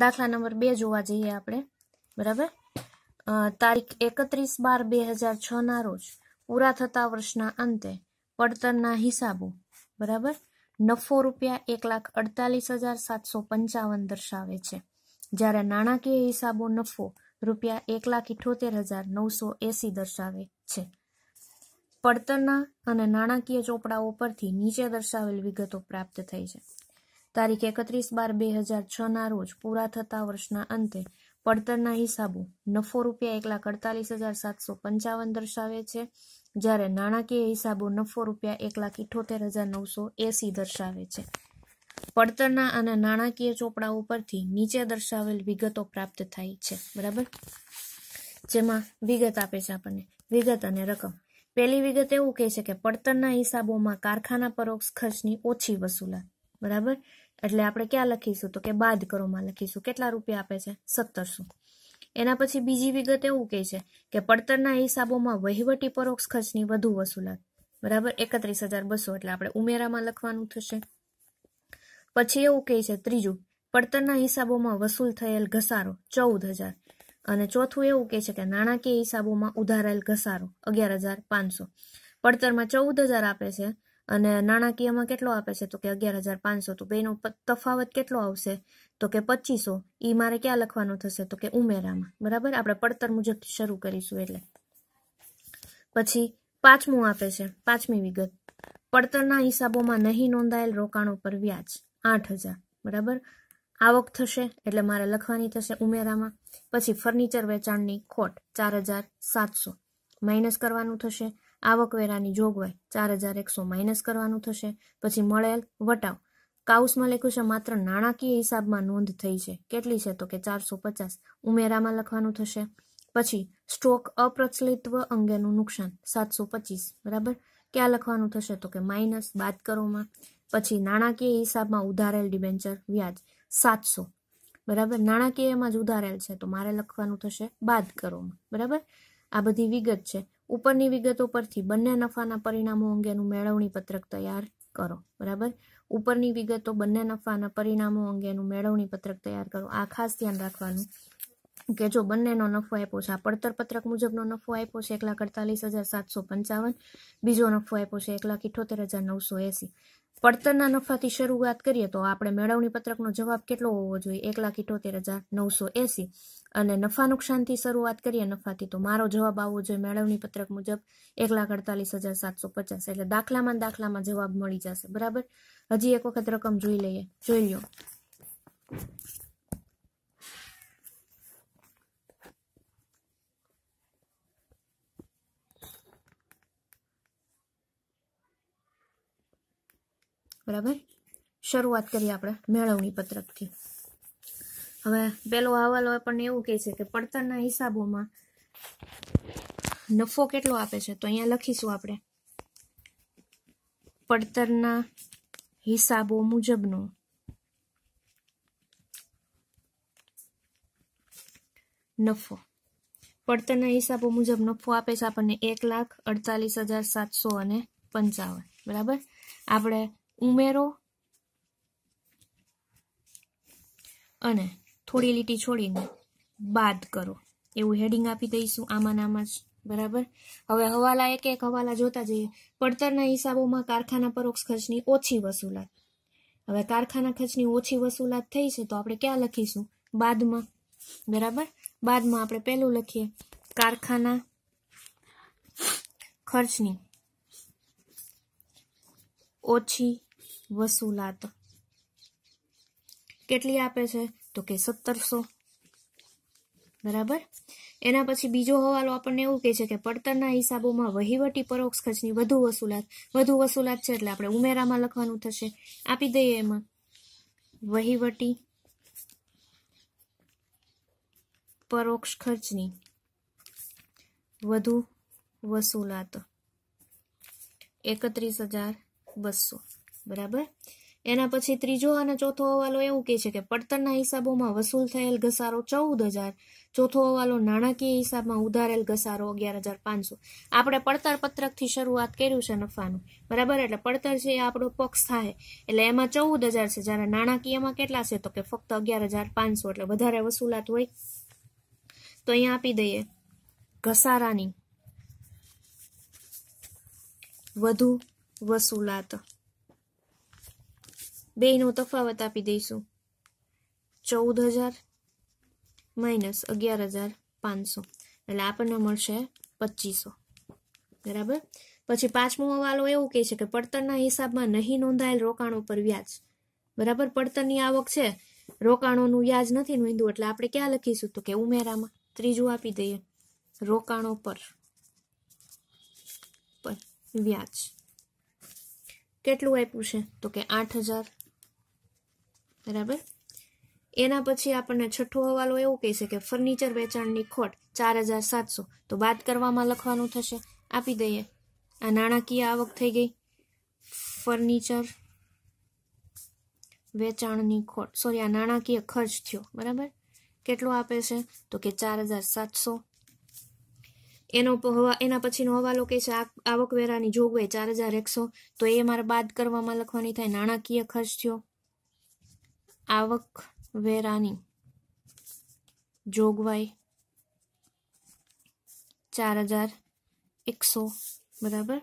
દાખલા નંબર બે જોવા જઈએ આપણે બરાબર તારીખ એકત્રીસ બાર બે હજાર છ ના રોજ પૂરા થતા વર્ષના અંતે પડતરના હિસાબો બરાબર નફો રૂપિયા એક લાખ અડતાલીસ હજાર સાતસો પંચાવન દર્શાવે છે જ્યારે નાણાકીય હિસાબો નફો રૂપિયા એક લાખ ઇઠોતેર હજાર નવસો એસી દર્શાવે છે પડતરના અને નાણાકીય ચોપડાઓ પરથી નીચે દર્શાવેલ વિગતો પ્રાપ્ત થઈ છે તારીખ એકત્રીસ બાર બે હજાર છ ના રોજ પૂરા થતા વર્ષના અંતે પડતરના હિસાબો નફો રૂપિયા એક લાખ અડતાલીસ હજાર સાતસો પંચાવન દર્શાવે છે જ્યારે નાણાકીય હિસાબો નફો રૂપિયા એક લાખ ઇઠોતેર હજાર નવસો એસી દર્શાવે છે પડતરના અને નાણાકીય ચોપડા ઉપરથી નીચે દર્શાવેલ વિગતો પ્રાપ્ત થાય છે બરાબર જેમાં વિગત આપે છે આપણને વિગત અને રકમ પહેલી વિગત એવું કહે છે કે પડતરના હિસાબોમાં કારખાના પરોક્ષ ખર્ચની ઓછી વસૂલાત બરાબર એટલે આપણે ક્યાં લખીશું તો કે બાદ કરોમાં લખીશું કેટલા રૂપિયા આપે છે સત્તરસો એના પછી બીજી વિગત એવું કહે છે કે પડતરના હિસાબોમાં વહીવટી પરોક્ષ ખર્ચની વધુ વસૂલાત બરાબર એકત્રીસ હજાર બસો એટલે આપણે ઉમેરામાં લખવાનું થશે પછી એવું કહે છે ત્રીજું પડતરના હિસાબોમાં વસૂલ થયેલ ઘસારો ચૌદ હજાર અને ચોથું એવું કહે છે કે નાણાકીય હિસાબોમાં ઉધારાયેલ ઘસારો અગિયાર હજાર પાંચસો પડતરમાં ચૌદ હજાર આપે છે અને નાણાકીયમાં કેટલો આપે છે તો કે અગિયાર હજાર પાંચસો તો બેનો તફાવત કેટલો આવશે તો કે પચીસો એ મારે ક્યાં લખવાનું થશે તો કે ઉમેરામાં બરાબર આપણે પડતર મુજબ શરૂ કરીશું એટલે પછી પાંચમું આપે છે પાંચમી વિગત પડતરના હિસાબોમાં નહીં નોંધાયેલ રોકાણો પર વ્યાજ આઠ હજાર બરાબર આવક થશે એટલે મારે લખવાની થશે ઉમેરામાં પછી ફર્નિચર વેચાણની ખોટ ચાર હજાર સાતસો માઇનસ કરવાનું થશે આવકવેરાની જોગવાઈ ચાર હજાર એકસો માઇનસ કરવાનું થશે પછી મળેલ વટાવ કાઉસમાં લખ્યું છે માત્ર નાણાકીય હિસાબમાં નોંધ થઈ છે કેટલી છે તો કે ચારસો પચાસ ઉમેરામાં લખવાનું થશે પછી સ્ટોક અપ્રચલિત્વ અંગેનું નુકસાન સાતસો પચીસ બરાબર ક્યાં લખવાનું થશે તો કે માઇનસ બાદ કરોમાં પછી નાણાકીય હિસાબમાં ઉધારેલ ડિબેન્ચર વ્યાજ સાતસો બરાબર નાણાકીયમાં જ ઉધારેલ છે તો મારે લખવાનું થશે બાદ કરોમાં બરાબર આ બધી વિગત છે ઉપરની વિગતો પરથી બંને નફાના પરિણામો અંગેનું મેળવણી પત્રક તૈયાર કરો બરાબર ઉપરની વિગતો બંને નફાના પરિણામો અંગેનું મેળવણી પત્રક તૈયાર કરો આ ખાસ ધ્યાન રાખવાનું કે જો બંનેનો નફો આપ્યો છે આ પડતર પત્રક મુજબનો નફો આપ્યો છે એક લાખ અડતાલીસ હજાર સાતસો પંચાવન બીજો નફો આપ્યો છે એક લાખ ઇઠોતેર હજાર નવસો એસી પડતરના નફાથી શરૂઆત કરીએ તો આપણે મેળવણી પત્રકનો જવાબ કેટલો હોવો જોઈએ એક લાખ ઇઠોતેર હજાર નવસો એસી અને નફા નુકસાનથી શરૂઆત કરીએ નફાથી તો મારો જવાબ આવવો જોઈએ મેળવણી પત્રક મુજબ એક લાખ અડતાલીસ હજાર સાતસો પચાસ એટલે દાખલામાં દાખલામાં જવાબ મળી જશે બરાબર હજી એક વખત રકમ જોઈ લઈએ જોઈ લો બરાબર શરૂઆત કરીએ આપણે મેળવણી પત્રકથી હવે પેલો હવાલો આપણને એવું કહે છે કે પડતરના હિસાબોમાં નફો કેટલો આપે છે તો અહીંયા લખીશું આપણે પડતરના હિસાબો મુજબનો નફો પડતરના હિસાબો મુજબ નફો આપે છે આપણને એક લાખ અડતાલીસ હજાર સાતસો અને પંચાવન બરાબર આપણે ઉમેરો અને થોડી લીટી છોડીને બાદ કરો એવું હેડિંગ આપી દઈશું આમાં નામાં જ બરાબર હવે હવાલા એક એક હવાલા જોતા જઈએ પડતરના હિસાબોમાં કારખાના પરોક્ષ ખર્ચની ઓછી વસૂલાત હવે કારખાના ખર્ચની ઓછી વસૂલાત થઈ છે તો આપણે ક્યાં લખીશું બાદમાં બરાબર બાદમાં આપણે પહેલું લખીએ કારખાના ખર્ચની ઓછી વસૂલાત કેટલી આપે છે તો કે સત્તરસો બરાબર એના પછી બીજો હવાલો આપણને એવું કહે છે કે પડતરના હિસાબોમાં વહીવટી પરોક્ષ ખર્ચની વધુ વસૂલાત વધુ વસૂલાત છે એટલે આપણે ઉમેરામાં લખવાનું થશે આપી દઈએ એમાં વહીવટી પરોક્ષ ખર્ચની વધુ વસુલાત એકત્રીસ હજાર બસો બરાબર એના પછી ત્રીજો અને ચોથો હવાલો એવું કહે છે કે પડતરના હિસાબોમાં વસૂલ થયેલ ઘસારો ચૌદ હજાર ચોથો હવાલો નાણાકીય હિસાબમાં ઉધારેલ ઘસારો અગિયાર હજાર પાંચસો આપણે પડતર પત્રકથી શરૂઆત કર્યું છે નફાનું બરાબર એટલે પડતર છે એ આપણો પક્ષ થાય એટલે એમાં ચૌદ હજાર છે જ્યારે નાણાકીયમાં કેટલા છે તો કે ફક્ત અગિયાર હજાર પાંચસો એટલે વધારે વસૂલાત હોય તો અહીંયા આપી દઈએ ઘસારાની વધુ વસૂલાત બેનો તફાવત આપી દઈશું ચૌદ હજાર માઇનસ અગિયાર હજાર પાંચસો એટલે આપણને મળશે પચીસો બરાબર પછી પાંચમો હવાલો એવું કહે છે કે પડતરના હિસાબમાં નહીં નોંધાયેલ રોકાણો પર વ્યાજ બરાબર પડતરની આવક છે રોકાણોનું વ્યાજ નથી નોંધ્યું એટલે આપણે ક્યાં લખીશું તો કે ઉમેરામાં ત્રીજું આપી દઈએ રોકાણો પર પર વ્યાજ કેટલું આપ્યું છે તો કે આઠ હજાર બરાબર એના પછી આપણને છઠ્ઠો હવાલો એવો કહી છે કે ફર્નિચર વેચાણની ખોટ ચાર હજાર સાતસો તો બાદ કરવામાં લખવાનું થશે આપી દઈએ આ નાણાકીય આવક થઈ ગઈ ફર્નિચર વેચાણની ખોટ સોરી આ નાણાકીય ખર્ચ થયો બરાબર કેટલો આપે છે તો કે ચાર હજાર સાતસો એનો એના પછીનો હવાલો કહે છે આવકવેરાની જોગવાઈ ચાર હજાર એકસો તો એ મારે બાદ કરવામાં લખવાની થાય નાણાકીય ખર્ચ થયો આવક વેરાની જોગવાઈ ચાર હજાર એકસો બરાબર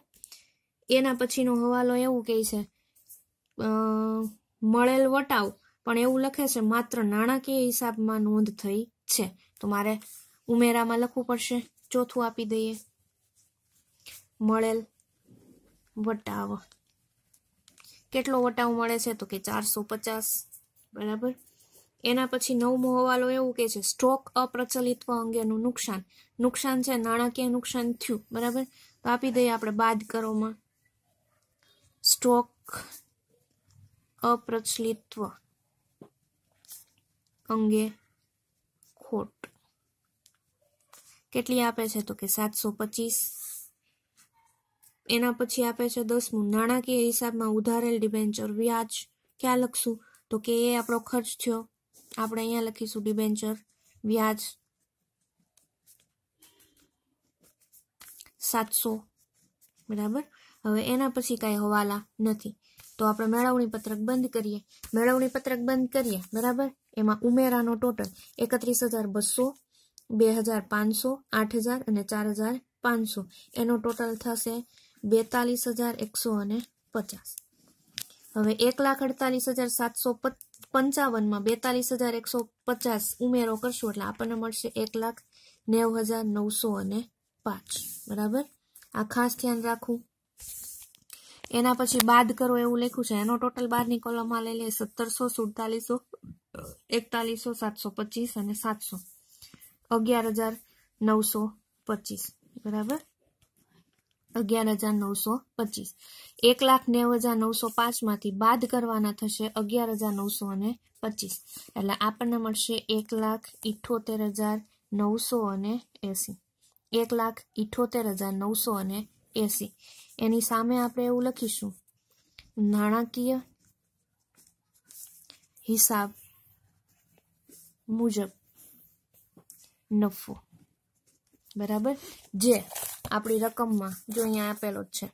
એના પછીનો હવાલો એવું કહે છે મળેલ વટાવ પણ એવું લખે છે માત્ર નાણાકીય હિસાબમાં નોંધ થઈ છે તો મારે ઉમેરામાં લખવું પડશે ચોથું આપી દઈએ મળેલ વટાવ કેટલો વટાવ મળે છે તો કે ચારસો પચાસ બરાબર એના પછી નવમો હવાલો એવું કે છે સ્ટોક અપ્રચલિત્વ અંગેનું નુકસાન નુકસાન છે નાણાકીય નુકસાન થયું બરાબર તો આપી દઈએ આપણે બાદ કરોમાં સ્ટોક અપ્રચલિત્વ અંગે ખોટ કેટલી આપે છે તો કે સાતસો પચીસ એના પછી આપે છે દસમું નાણાકીય હિસાબમાં ઉધારેલ ડિબેન્ચર વ્યાજ ક્યાં લખશું તો કે એ આપણો ખર્ચ થયો આપણે અહીંયા લખીશું ડિબેન્ચર વ્યાજ સાતસો બરાબર હવે એના પછી કાંઈ હવાલા નથી તો આપણે મેળવણી પત્રક બંધ કરીએ મેળવણી પત્રક બંધ કરીએ બરાબર એમાં ઉમેરાનો ટોટલ એકત્રીસ હજાર બસો બે હજાર પાંચસો આઠ હજાર અને ચાર હજાર પાંચસો એનો ટોટલ થશે બેતાલીસ હજાર એકસો અને પચાસ હવે એક લાખ અડતાલીસ હજાર સાતસો પંચાવનમાં બેતાલીસ હજાર એકસો પચાસ ઉમેરો કરશું એટલે આપણને મળશે એક લાખ નેવ હજાર નવસો અને પાંચ બરાબર આ ખાસ ધ્યાન રાખવું એના પછી બાદ કરો એવું લખ્યું છે એનો ટોટલ બારની કોલમમાં લઈ લઈએ સત્તરસો સુડતાલીસો એકતાલીસો સાતસો પચીસ અને સાતસો અગિયાર હજાર નવસો પચીસ બરાબર અગિયાર હજાર નવસો પચીસ એક લાખ નેવ હજાર નવસો પાંચમાંથી બાદ કરવાના થશે અગિયાર હજાર નવસો અને પચીસ એટલે આપણને મળશે એક લાખ ઇઠોતેર હજાર નવસો અને એસી એક લાખ ઇઠોતેર હજાર નવસો અને એંસી એની સામે આપણે એવું લખીશું નાણાકીય હિસાબ મુજબ નફો બરાબર જે આપણી રકમમાં જો અહીંયા આપેલો જ છે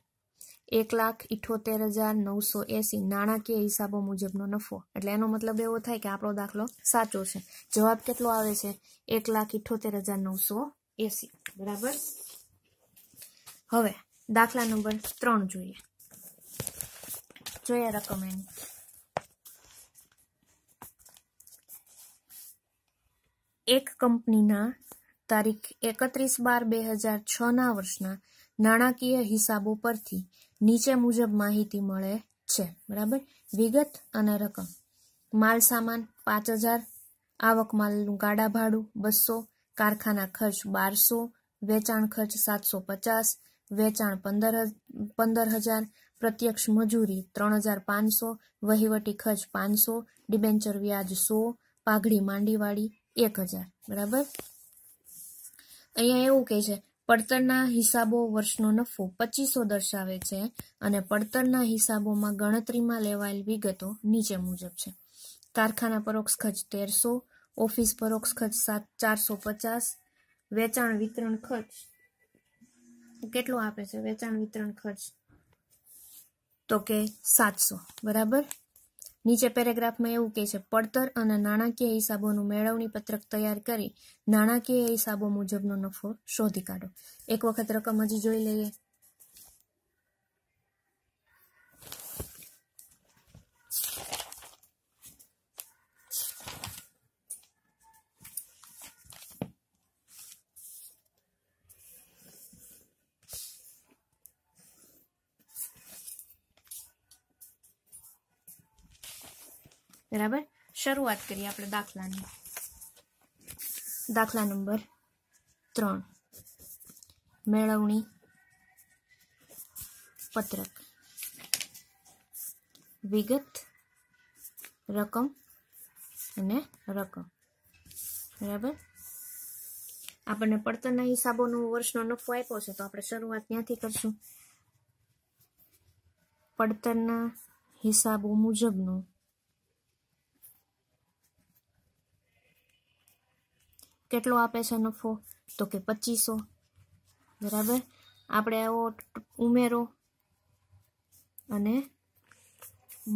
એક લાખ ઇઠોતેર હજાર નવસો એસી નાણાકીય હિસાબો મુજબનો નફો એટલે એનો મતલબ એવો થાય કે આપણો દાખલો સાચો છે જવાબ કેટલો આવે છે એક લાખ ઇઠોતેર હજાર નવસો એસી બરાબર હવે દાખલા નંબર ત્રણ જોઈએ જોઈએ રકમ એની એક કંપનીના તારીખ એકત્રીસ બાર બે હજાર છના વર્ષના નાણાકીય હિસાબો પરથી નીચે મુજબ માહિતી મળે છે બરાબર વિગત અને રકમ માલ સામાન પાંચ હજાર આવક માલનું ગાડા ભાડું બસો કારખાના ખર્ચ બારસો વેચાણ ખર્ચ સાતસો પચાસ વેચાણ પંદર પંદર હજાર પ્રત્યક્ષ મજૂરી ત્રણ હજાર પાંચસો વહીવટી ખર્ચ પાંચસો ડિબેન્ચર વ્યાજ સો પાઘડી માંડીવાળી એક હજાર બરાબર અહીંયા એવું કહે છે પડતરના હિસાબો વર્ષનો નફો પચીસો દર્શાવે છે અને પડતરના હિસાબોમાં ગણતરીમાં લેવાયેલ વિગતો નીચે મુજબ છે કારખાના પરોક્ષ ખર્ચ તેરસો ઓફિસ પરોક્ષ ખર્ચ સાત ચારસો પચાસ વેચાણ વિતરણ ખર્ચ કેટલો આપે છે વેચાણ વિતરણ ખર્ચ તો કે સાતસો બરાબર નીચે પેરેગ્રાફમાં એવું કહે છે પડતર અને નાણાકીય હિસાબોનું મેળવણી પત્રક તૈયાર કરી નાણાકીય હિસાબો મુજબનો નફો શોધી કાઢો એક વખત રકમ હજી જોઈ લઈએ બરાબર શરૂઆત કરીએ આપણે દાખલાની દાખલા નંબર ત્રણ મેળવણી પત્રક વિગત રકમ અને રકમ બરાબર આપણને પડતરના હિસાબોનો વર્ષનો નફો આપ્યો છે તો આપણે શરૂઆત ત્યાંથી કરશું પડતરના હિસાબો મુજબનું કેટલો આપે છે નફો તો કે પચીસો બરાબર આપણે આવો ઉમેરો અને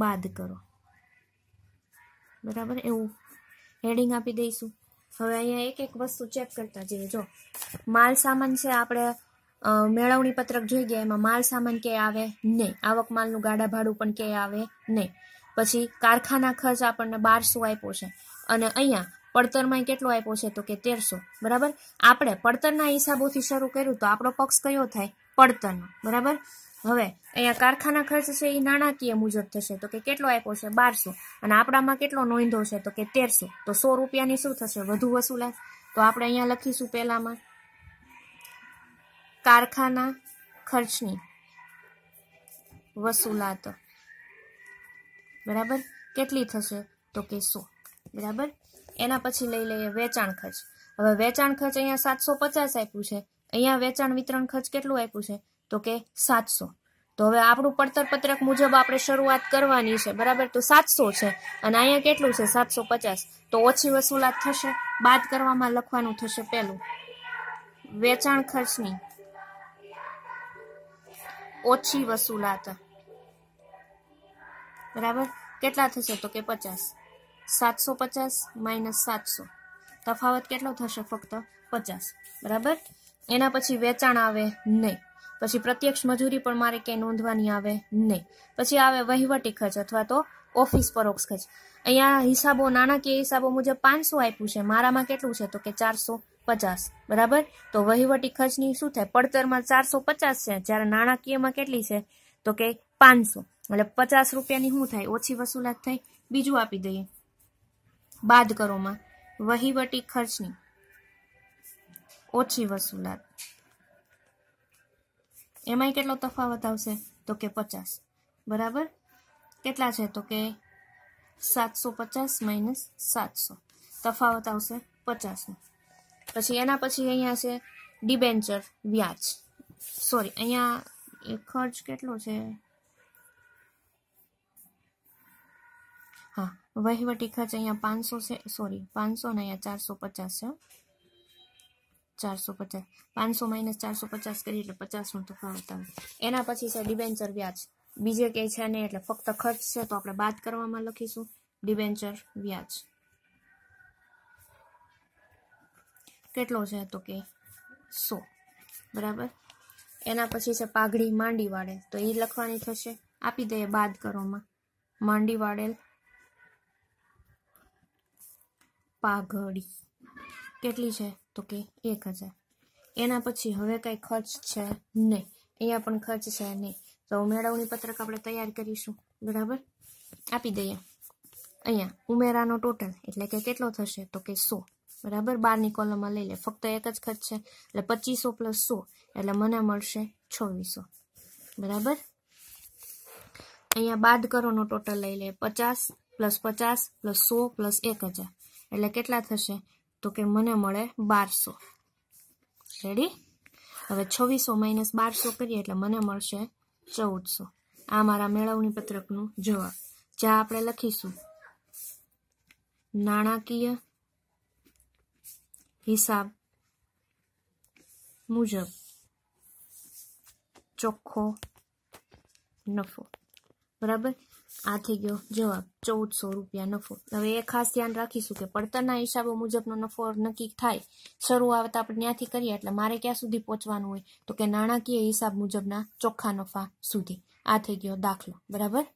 બાદ કરો બરાબર એવું હેડિંગ આપી દઈશું હવે અહીંયા એક એક વસ્તુ ચેક કરતા જઈએ જો માલ સામાન છે આપણે મેળવણી પત્રક જોઈ ગયા એમાં માલ સામાન ક્યાંય આવે નહીં આવક માલનું ગાડા ભાડું પણ ક્યાંય આવે નહીં પછી કારખાના ખર્ચ આપણને બારસો આપ્યો છે અને અહીંયા પડતરમાં કેટલો આપ્યો છે તો કે તેરસો બરાબર આપણે પડતરના હિસાબોથી શરૂ કર્યું તો આપણો પક્ષ કયો થાય પડતરનો બરાબર હવે અહીંયા કારખાના ખર્ચ છે એ નાણાકીય મુજબ થશે તો કે કેટલો આપ્યો છે બારસો અને આપણામાં કેટલો નોંધો છે તો કે તેરસો તો સો રૂપિયાની શું થશે વધુ વસૂલાત તો આપણે અહીંયા લખીશું પહેલામાં કારખાના ખર્ચની વસૂલાત બરાબર કેટલી થશે તો કે સો બરાબર એના પછી લઈ લઈએ વેચાણ ખર્ચ હવે વેચાણ ખર્ચ અહીંયા સાતસો પચાસ આપ્યું છે અહીંયા વેચાણ વિતરણ ખર્ચ કેટલું આપ્યું છે તો કે સાતસો તો હવે આપણું પડતર પત્રક મુજબ આપણે શરૂઆત કરવાની છે બરાબર તો સાતસો છે અને અહીંયા કેટલું છે સાતસો પચાસ તો ઓછી વસૂલાત થશે બાદ કરવામાં લખવાનું થશે પહેલું વેચાણ ખર્ચની ઓછી વસૂલાત બરાબર કેટલા થશે તો કે પચાસ સાતસો પચાસ માઇનસ સાતસો તફાવત કેટલો થશે ફક્ત પચાસ બરાબર એના પછી વેચાણ આવે નહીં પછી પ્રત્યક્ષ મજૂરી પણ મારે ક્યાંય નોંધવાની આવે નહીં પછી આવે વહીવટી ખર્ચ અથવા તો ઓફિસ પરોક્ષ ખર્ચ અહીંયા હિસાબો નાણાકીય હિસાબો મુજબ પાંચસો આપ્યું છે મારામાં કેટલું છે તો કે ચારસો પચાસ બરાબર તો વહીવટી ખર્ચની શું થાય પડતરમાં ચારસો પચાસ છે જ્યારે નાણાકીયમાં કેટલી છે તો કે પાંચસો એટલે પચાસ રૂપિયાની શું થાય ઓછી વસૂલાત થાય બીજું આપી દઈએ બાદ કરોમાં વહીવટી ખર્ચની ઓછી વસૂલાત એમાંય કેટલો તફાવત આવશે તો કે પચાસ બરાબર કેટલા છે તો કે સાતસો પચાસ માઇનસ સાતસો તફાવત આવશે પચાસનો પછી એના પછી અહીંયા છે ડિબેન્ચર વ્યાજ સોરી અહીંયા ખર્ચ કેટલો છે હા વહીવટી ખર્ચ અહીંયા પાંચસો છે સોરી પાંચસો ને અહીંયા ચારસો પચાસ છે ચારસો પચાસ પાંચસો માઇનસ ચારસો પચાસ કરી એટલે પચાસનો તફાવત આવે એના પછી છે ડિબેન્ચર વ્યાજ બીજે કંઈ છે નહીં એટલે ફક્ત ખર્ચ છે તો આપણે બાદ કરવામાં લખીશું ડિબેન્ચર વ્યાજ કેટલો છે તો કે સો બરાબર એના પછી છે પાઘડી માંડી વાળે તો એ લખવાની થશે આપી દઈએ બાદ કરવામાં માંડી વાળેલ પાઘડી કેટલી છે તો કે એક હજાર એના પછી હવે કાંઈ ખર્ચ છે નહીં અહીંયા પણ ખર્ચ છે નહીં તો મેળવણી પત્રક આપણે તૈયાર કરીશું બરાબર આપી દઈએ અહીંયા ઉમેરાનો ટોટલ એટલે કે કેટલો થશે તો કે સો બરાબર બારની કોલમમાં લઈ લે ફક્ત એક જ ખર્ચ છે એટલે પચીસો પ્લસ સો એટલે મને મળશે છવ્વીસો બરાબર અહીંયા બાદ કરોનો ટોટલ લઈ લે પચાસ પ્લસ પચાસ પ્લસ સો પ્લસ એક હજાર એટલે કેટલા થશે તો કે મને મળે બારસો રેડી હવે છવ્વીસો માઇનસ બારસો કરીએ એટલે મને મળશે ચૌદસો આ મારા મેળવણી પત્રકનું જવાબ જ્યાં આપણે લખીશું નાણાકીય હિસાબ મુજબ ચોખ્ખો નફો બરાબર આ થઈ ગયો જવાબ ચૌદસો રૂપિયા નફો હવે એ ખાસ ધ્યાન રાખીશું કે પડતરના હિસાબો મુજબનો નફો નક્કી થાય શરૂઆત આપણે ત્યાંથી કરીએ એટલે મારે ક્યાં સુધી પહોંચવાનું હોય તો કે નાણાકીય હિસાબ મુજબના ચોખ્ખા નફા સુધી આ થઈ ગયો દાખલો બરાબર